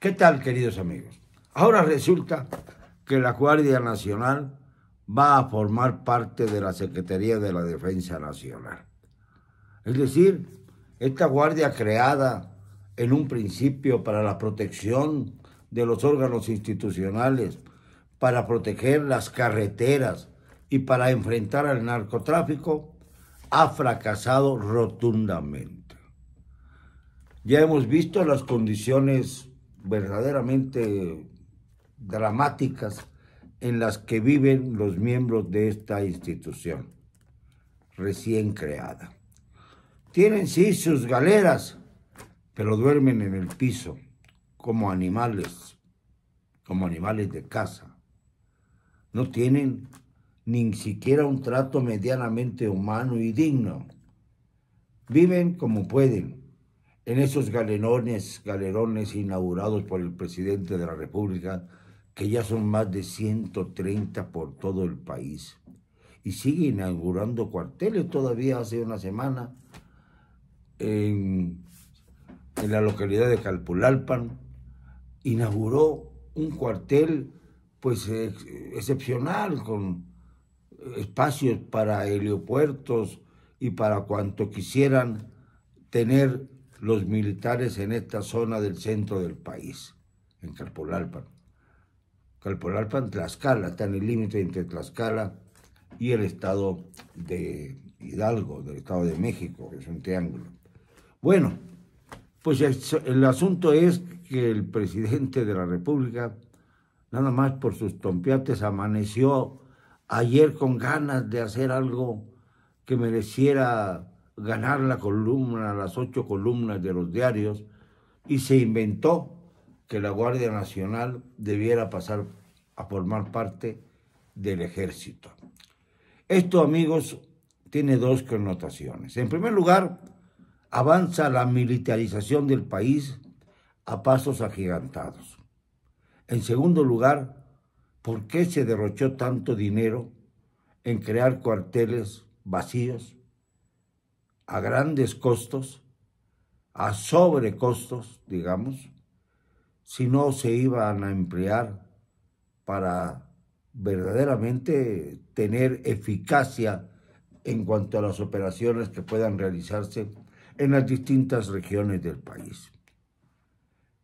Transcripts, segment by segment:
¿Qué tal, queridos amigos? Ahora resulta que la Guardia Nacional va a formar parte de la Secretaría de la Defensa Nacional. Es decir, esta guardia creada en un principio para la protección de los órganos institucionales, para proteger las carreteras y para enfrentar al narcotráfico, ha fracasado rotundamente. Ya hemos visto las condiciones verdaderamente dramáticas en las que viven los miembros de esta institución recién creada. Tienen sí sus galeras, pero duermen en el piso como animales, como animales de casa. No tienen ni siquiera un trato medianamente humano y digno. Viven como pueden, en esos galerones, galerones inaugurados por el presidente de la República, que ya son más de 130 por todo el país. Y sigue inaugurando cuarteles todavía hace una semana en, la localidad de Calpulalpan. Inauguró un cuartel pues excepcional con espacios para aeropuertos y para cuanto quisieran tener los militares en esta zona del centro del país, en Carpolalpa. Carpolalpa, Tlaxcala, está en el límite entre Tlaxcala y el estado de Hidalgo, del estado de México, que es un triángulo. Bueno, pues el asunto es que el presidente de la República, nada más por sus tompiates, amaneció ayer con ganas de hacer algo que mereciera ganar la columna, las ocho columnas de los diarios, y se inventó que la Guardia Nacional debiera pasar a formar parte del ejército. Esto, amigos, tiene dos connotaciones. En primer lugar, avanza la militarización del país a pasos agigantados. En segundo lugar, ¿por qué se derrochó tanto dinero en crear cuarteles vacíos a grandes costos, a sobrecostos, digamos, si no se iban a emplear para verdaderamente tener eficacia en cuanto a las operaciones que puedan realizarse en las distintas regiones del país.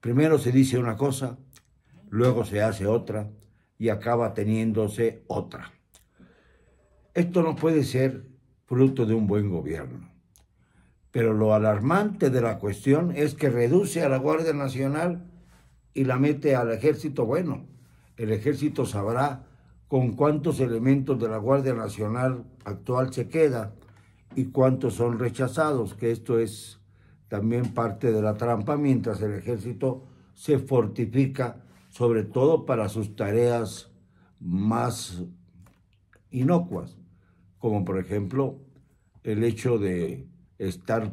Primero se dice una cosa, luego se hace otra y acaba teniéndose otra. Esto no puede ser fruto de un buen gobierno. Pero lo alarmante de la cuestión es que reduce a la Guardia Nacional y la mete al ejército. Bueno, el ejército sabrá con cuántos elementos de la Guardia Nacional actual se queda y cuántos son rechazados, que esto es también parte de la trampa, mientras el ejército se fortifica, sobre todo para sus tareas más inocuas, como por ejemplo el hecho de estar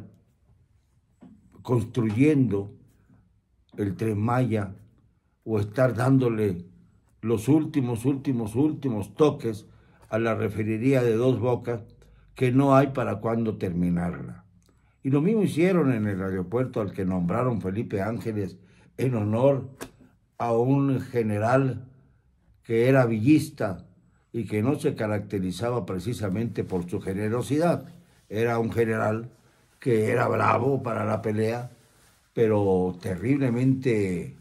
construyendo el Tren Maya o estar dándole los últimos, últimos, últimos toques a la refinería de Dos Bocas que no hay para cuándo terminarla. Y lo mismo hicieron en el aeropuerto al que nombraron Felipe Ángeles en honor a un general que era villista y que no se caracterizaba precisamente por su generosidad. Era un general que era bravo para la pelea, pero terriblemente,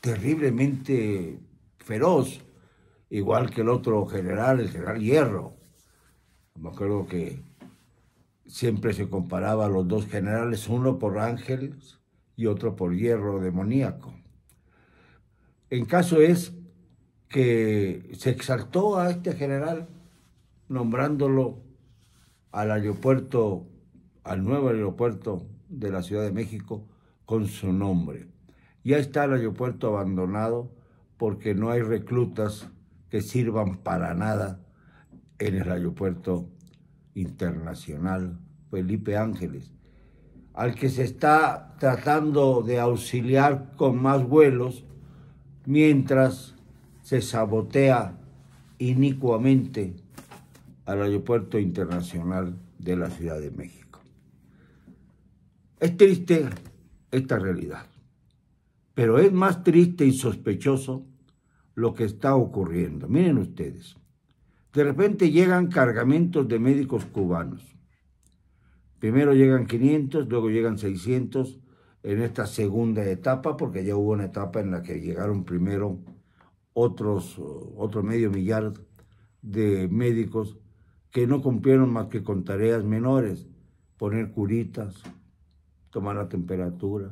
terriblemente feroz, igual que el otro general, el general Hierro. Me creo que siempre se comparaba a los dos generales, uno por ángeles y otro por hierro demoníaco. En caso es que se exaltó a este general nombrándolo al aeropuerto al nuevo aeropuerto de la Ciudad de México con su nombre. Ya está el aeropuerto abandonado porque no hay reclutas que sirvan para nada en el aeropuerto internacional Felipe Ángeles, al que se está tratando de auxiliar con más vuelos mientras se sabotea inicuamente al aeropuerto internacional de la Ciudad de México. Es triste esta realidad, pero es más triste y sospechoso lo que está ocurriendo. Miren ustedes, de repente llegan cargamentos de médicos cubanos. Primero llegan 500, luego llegan 600 en esta segunda etapa, porque ya hubo una etapa en la que llegaron primero otros, otro medio millar de médicos que no cumplieron más que con tareas menores, poner curitas, tomar la temperatura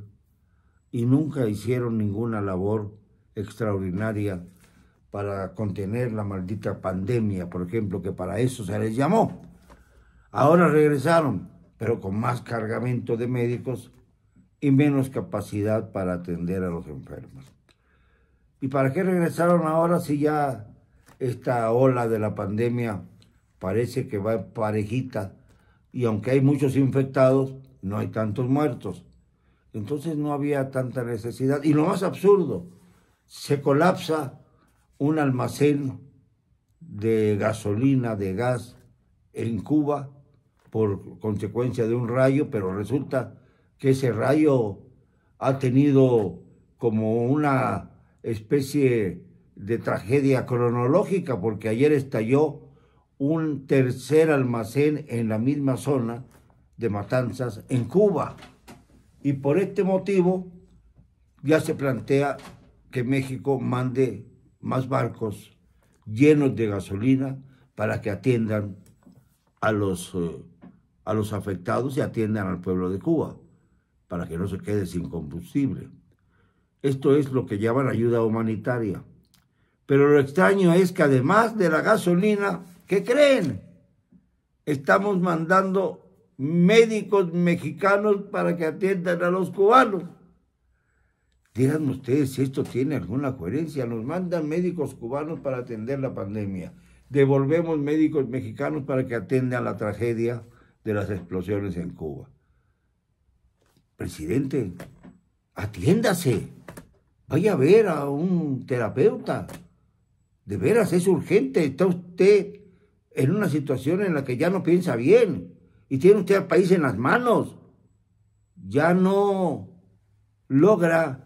y nunca hicieron ninguna labor extraordinaria para contener la maldita pandemia, por ejemplo, que para eso se les llamó. Ahora regresaron, pero con más cargamento de médicos y menos capacidad para atender a los enfermos. ¿Y para qué regresaron ahora si ya esta ola de la pandemia parece que va parejita y aunque hay muchos infectados, no hay tantos muertos. Entonces no había tanta necesidad. Y lo más absurdo, se colapsa un almacén de gasolina, de gas en Cuba por consecuencia de un rayo, pero resulta que ese rayo ha tenido como una especie de tragedia cronológica, porque ayer estalló un tercer almacén en la misma zona de Matanzas, en Cuba. Y por este motivo ya se plantea que México mande más barcos llenos de gasolina para que atiendan a los, eh, a los afectados y atiendan al pueblo de Cuba, para que no se quede sin combustible. Esto es lo que llaman ayuda humanitaria. Pero lo extraño es que además de la gasolina, ¿Qué creen? Estamos mandando médicos mexicanos para que atiendan a los cubanos. Díganme ustedes si esto tiene alguna coherencia. Nos mandan médicos cubanos para atender la pandemia. Devolvemos médicos mexicanos para que atiendan la tragedia de las explosiones en Cuba. Presidente, atiéndase. Vaya a ver a un terapeuta. De veras, es urgente. Está usted en una situación en la que ya no piensa bien y tiene usted al país en las manos. Ya no logra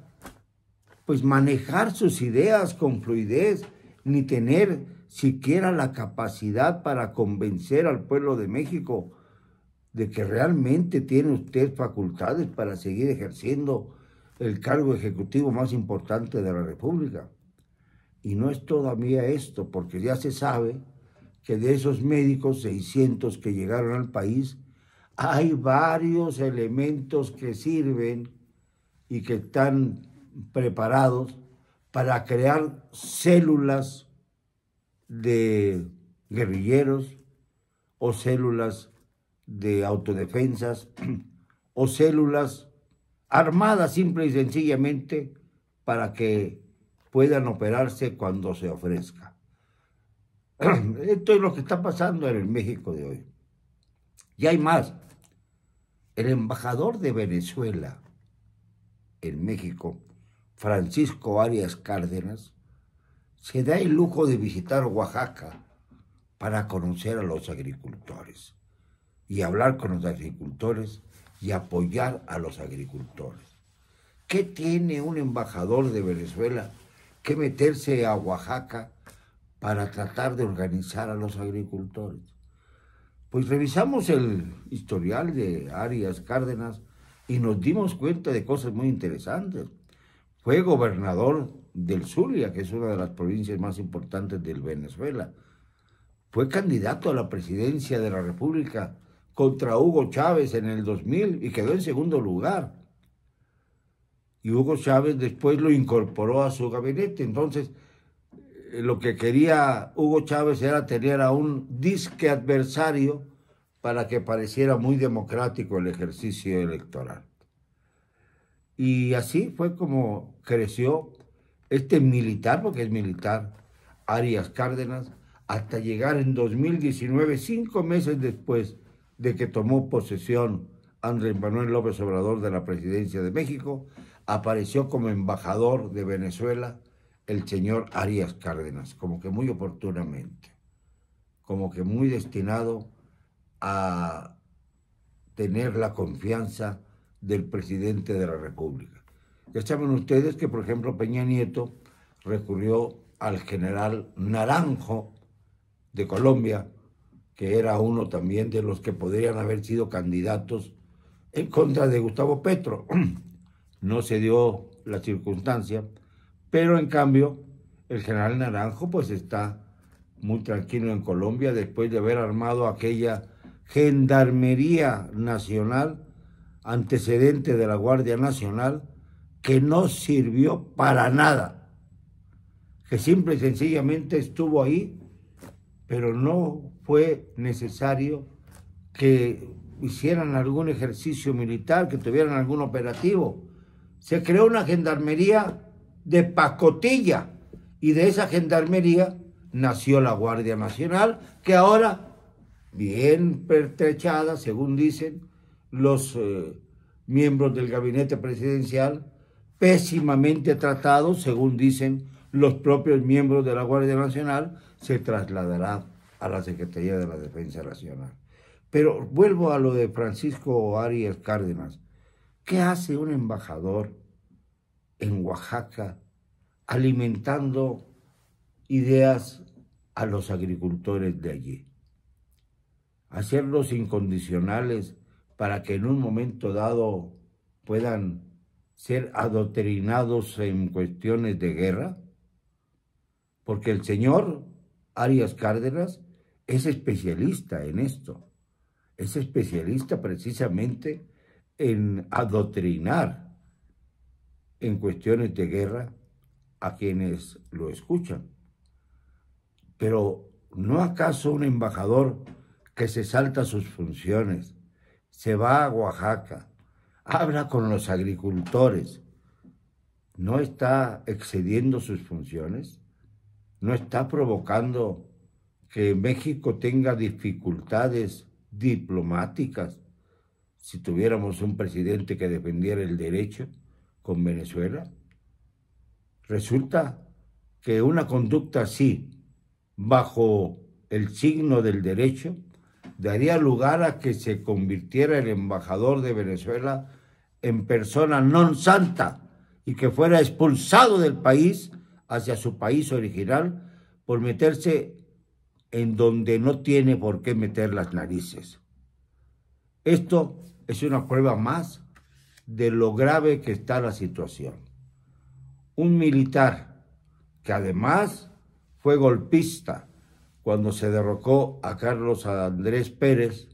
pues manejar sus ideas con fluidez ni tener siquiera la capacidad para convencer al pueblo de México de que realmente tiene usted facultades para seguir ejerciendo el cargo ejecutivo más importante de la República. Y no es todavía esto, porque ya se sabe que de esos médicos 600 que llegaron al país, hay varios elementos que sirven y que están preparados para crear células de guerrilleros o células de autodefensas o células armadas simple y sencillamente para que puedan operarse cuando se ofrezca. Esto es lo que está pasando en el México de hoy. Y hay más. El embajador de Venezuela en México, Francisco Arias Cárdenas, se da el lujo de visitar Oaxaca para conocer a los agricultores y hablar con los agricultores y apoyar a los agricultores. ¿Qué tiene un embajador de Venezuela que meterse a Oaxaca para tratar de organizar a los agricultores. Pues revisamos el historial de Arias Cárdenas y nos dimos cuenta de cosas muy interesantes. Fue gobernador del Zulia, que es una de las provincias más importantes del Venezuela. Fue candidato a la presidencia de la República contra Hugo Chávez en el 2000 y quedó en segundo lugar. Y Hugo Chávez después lo incorporó a su gabinete. Entonces, eh, lo que quería Hugo Chávez era tener a un disque adversario para que pareciera muy democrático el ejercicio electoral. Y así fue como creció este militar, porque es militar, Arias Cárdenas, hasta llegar en 2019, cinco meses después de que tomó posesión Andrés Manuel López Obrador de la presidencia de México, apareció como embajador de Venezuela el señor Arias Cárdenas, como que muy oportunamente, como que muy destinado a tener la confianza del presidente de la República. Ya saben ustedes que, por ejemplo, Peña Nieto recurrió al general Naranjo de Colombia, que era uno también de los que podrían haber sido candidatos en contra de Gustavo Petro. No se dio la circunstancia, pero en cambio, el general Naranjo pues está muy tranquilo en Colombia después de haber armado aquella Gendarmería Nacional, antecedente de la Guardia Nacional, que no sirvió para nada, que simple y sencillamente estuvo ahí, pero no fue necesario que hicieran algún ejercicio militar, que tuvieran algún operativo. Se creó una gendarmería de pacotilla. Y de esa gendarmería nació la Guardia Nacional, que ahora, bien pertrechada, según dicen los eh, miembros del gabinete presidencial, pésimamente tratados, según dicen los propios miembros de la Guardia Nacional, se trasladará a la Secretaría de la Defensa Nacional. Pero vuelvo a lo de Francisco Arias Cárdenas. ¿Qué hace un embajador en Oaxaca, alimentando ideas a los agricultores de allí. Hacerlos incondicionales para que en un momento dado puedan ser adoctrinados en cuestiones de guerra, porque el señor Arias Cárdenas es especialista en esto, es especialista precisamente en adoctrinar en cuestiones de guerra a quienes lo escuchan. Pero ¿no acaso un embajador que se salta sus funciones, se va a Oaxaca, habla con los agricultores, no está excediendo sus funciones? ¿No está provocando que México tenga dificultades diplomáticas si tuviéramos un presidente que defendiera el derecho? con Venezuela? Resulta que una conducta así, bajo el signo del derecho, daría lugar a que se convirtiera el embajador de Venezuela en persona non santa y que fuera expulsado del país hacia su país original por meterse en donde no tiene por qué meter las narices. Esto es una prueba más de lo grave que está la situación. Un militar que además fue golpista cuando se derrocó a Carlos Andrés Pérez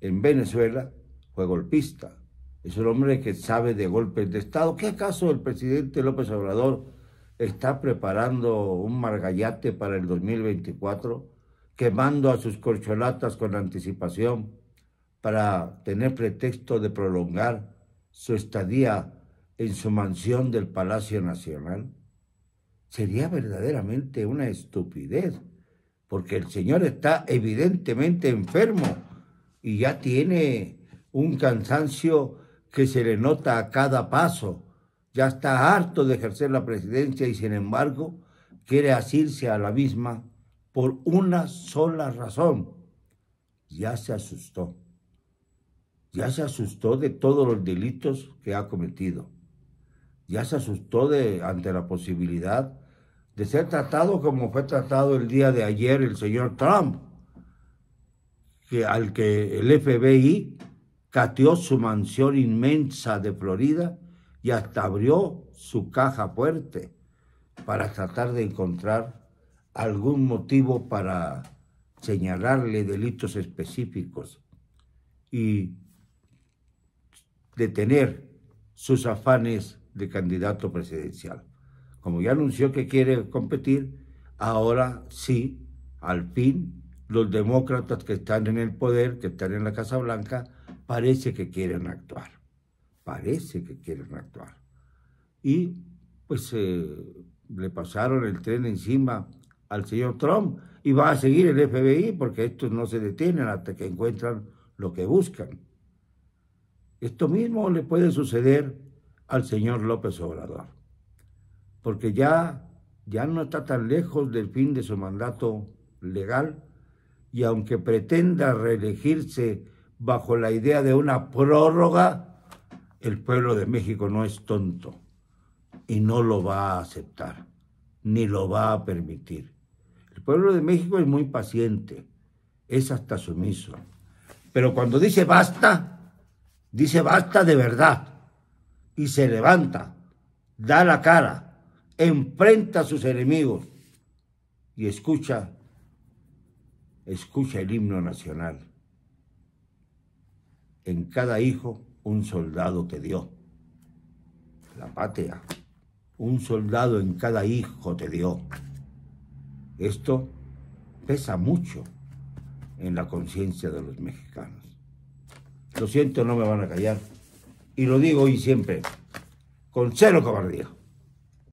en Venezuela, fue golpista. Es un hombre que sabe de golpes de Estado. ¿Qué acaso el presidente López Obrador está preparando un margallate para el 2024, quemando a sus corcholatas con anticipación para tener pretexto de prolongar su estadía en su mansión del Palacio Nacional? Sería verdaderamente una estupidez, porque el señor está evidentemente enfermo y ya tiene un cansancio que se le nota a cada paso. Ya está harto de ejercer la presidencia y sin embargo quiere asirse a la misma por una sola razón. Ya se asustó. Ya se asustó de todos los delitos que ha cometido. Ya se asustó de, ante la posibilidad de ser tratado como fue tratado el día de ayer el señor Trump, que, al que el FBI cateó su mansión inmensa de Florida y hasta abrió su caja fuerte para tratar de encontrar algún motivo para señalarle delitos específicos. Y detener sus afanes de candidato presidencial. Como ya anunció que quiere competir, ahora sí, al fin, los demócratas que están en el poder, que están en la Casa Blanca, parece que quieren actuar. Parece que quieren actuar. Y pues eh, le pasaron el tren encima al señor Trump y va a seguir el FBI porque estos no se detienen hasta que encuentran lo que buscan. Esto mismo le puede suceder al señor López Obrador, porque ya, ya no está tan lejos del fin de su mandato legal y aunque pretenda reelegirse bajo la idea de una prórroga, el pueblo de México no es tonto y no lo va a aceptar, ni lo va a permitir. El pueblo de México es muy paciente, es hasta sumiso, pero cuando dice basta, dice basta de verdad y se levanta, da la cara, enfrenta a sus enemigos y escucha, escucha el himno nacional. En cada hijo un soldado te dio, la patria, un soldado en cada hijo te dio. Esto pesa mucho en la conciencia de los mexicanos. Lo siento, no me van a callar. Y lo digo hoy siempre, con cero cobardía.